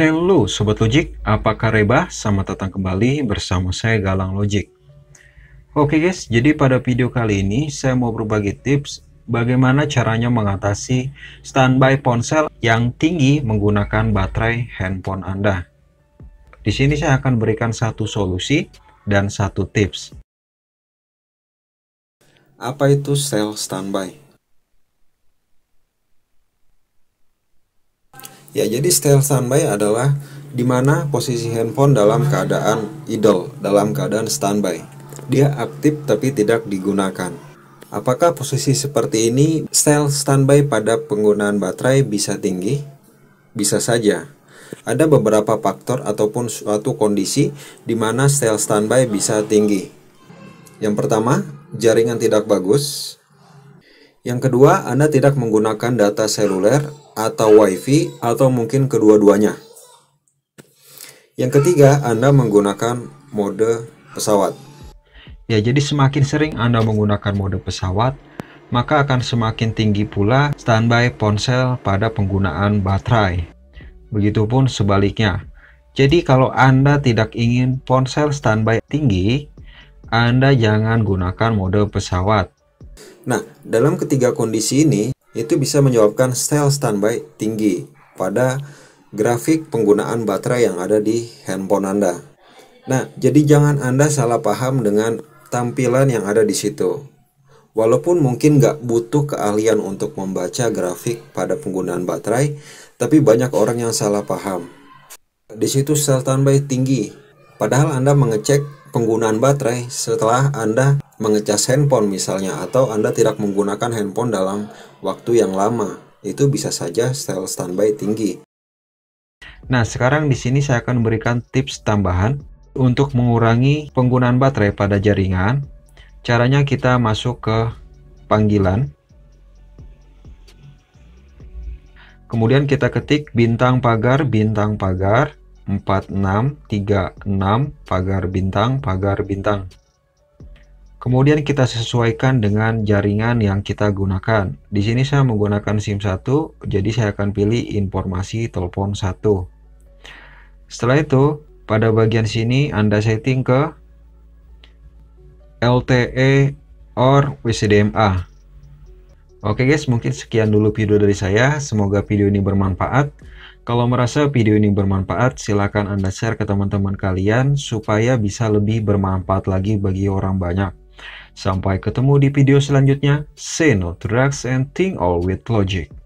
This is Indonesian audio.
Hello Sobat Logik, apakah kabar? sama datang kembali bersama saya Galang Logik. Oke guys, jadi pada video kali ini saya mau berbagi tips bagaimana caranya mengatasi standby ponsel yang tinggi menggunakan baterai handphone Anda. Di sini saya akan berikan satu solusi dan satu tips. Apa itu sel standby? Ya, jadi style standby adalah di mana posisi handphone dalam keadaan idle, dalam keadaan standby. Dia aktif tapi tidak digunakan. Apakah posisi seperti ini style standby pada penggunaan baterai bisa tinggi? Bisa saja. Ada beberapa faktor ataupun suatu kondisi di mana style standby bisa tinggi. Yang pertama, jaringan tidak bagus. Yang kedua, Anda tidak menggunakan data seluler atau WiFi atau mungkin kedua-duanya. Yang ketiga, Anda menggunakan mode pesawat. Ya, jadi semakin sering Anda menggunakan mode pesawat, maka akan semakin tinggi pula standby ponsel pada penggunaan baterai. Begitupun sebaliknya. Jadi kalau Anda tidak ingin ponsel standby tinggi, Anda jangan gunakan mode pesawat Nah, dalam ketiga kondisi ini, itu bisa menyebabkan sel standby tinggi pada grafik penggunaan baterai yang ada di handphone Anda. Nah, jadi jangan Anda salah paham dengan tampilan yang ada di situ. Walaupun mungkin nggak butuh keahlian untuk membaca grafik pada penggunaan baterai, tapi banyak orang yang salah paham. Di situ sel standby tinggi, padahal Anda mengecek penggunaan baterai setelah Anda mengecas handphone misalnya atau Anda tidak menggunakan handphone dalam waktu yang lama. Itu bisa saja style standby tinggi. Nah, sekarang di sini saya akan memberikan tips tambahan untuk mengurangi penggunaan baterai pada jaringan. Caranya kita masuk ke panggilan. Kemudian kita ketik bintang pagar bintang pagar 4636 pagar bintang pagar bintang. Kemudian kita sesuaikan dengan jaringan yang kita gunakan. Di sini saya menggunakan SIM 1, jadi saya akan pilih informasi telepon 1. Setelah itu, pada bagian sini Anda setting ke LTE or WCDMA. Oke guys, mungkin sekian dulu video dari saya. Semoga video ini bermanfaat. Kalau merasa video ini bermanfaat, silakan Anda share ke teman-teman kalian supaya bisa lebih bermanfaat lagi bagi orang banyak. Sampai ketemu di video selanjutnya. Say no drugs and think all with logic.